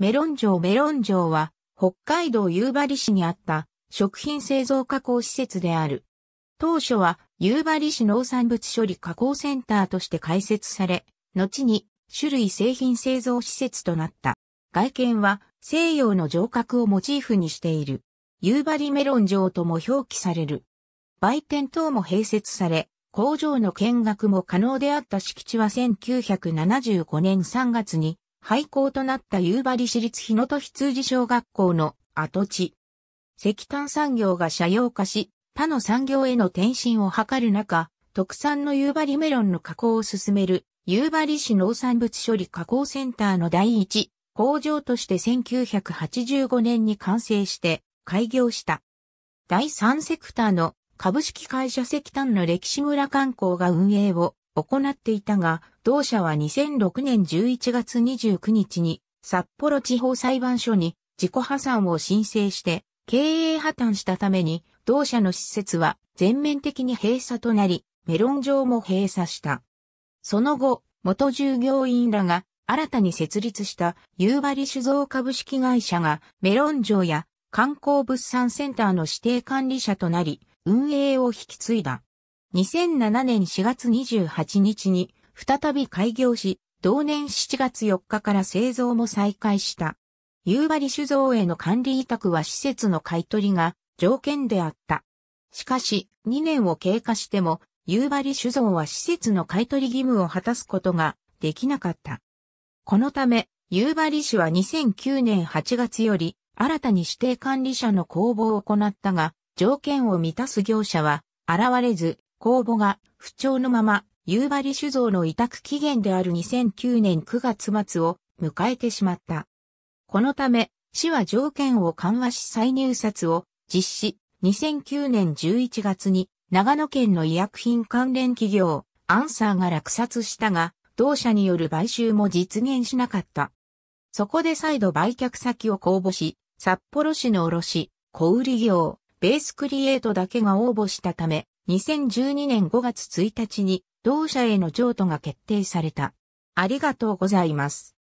メロン城メロン城は、北海道夕張市にあった食品製造加工施設である。当初は夕張市農産物処理加工センターとして開設され、後に種類製品製造施設となった。外見は西洋の城郭をモチーフにしている。夕張メロン城とも表記される。売店等も併設され、工場の見学も可能であった敷地は1975年3月に廃校となった夕張市立日野戸寺小学校の跡地。石炭産業が社用化し、他の産業への転身を図る中、特産の夕張メロンの加工を進める夕張市農産物処理加工センターの第一工場として1985年に完成して開業した。第三セクターの株式会社石炭の歴史村観光が運営を行っていたが、同社は2006年11月29日に札幌地方裁判所に自己破産を申請して経営破綻したために同社の施設は全面的に閉鎖となり、メロン場も閉鎖した。その後、元従業員らが新たに設立した夕張酒造株式会社がメロン城や観光物産センターの指定管理者となり、運営を引き継いだ。2007年4月28日に再び開業し、同年7月4日から製造も再開した。夕張酒造への管理委託は施設の買取が条件であった。しかし、2年を経過しても、夕張酒造は施設の買取義務を果たすことができなかった。このため、夕張市は2009年8月より、新たに指定管理者の公募を行ったが、条件を満たす業者は現れず、公募が不調のまま、夕張酒造の委託期限である2009年9月末を迎えてしまった。このため、市は条件を緩和し再入札を実施、2009年11月に長野県の医薬品関連企業、アンサーが落札したが、同社による買収も実現しなかった。そこで再度売却先を公募し、札幌市の卸、小売業、ベースクリエイトだけが応募したため、2012年5月1日に同社への譲渡が決定された。ありがとうございます。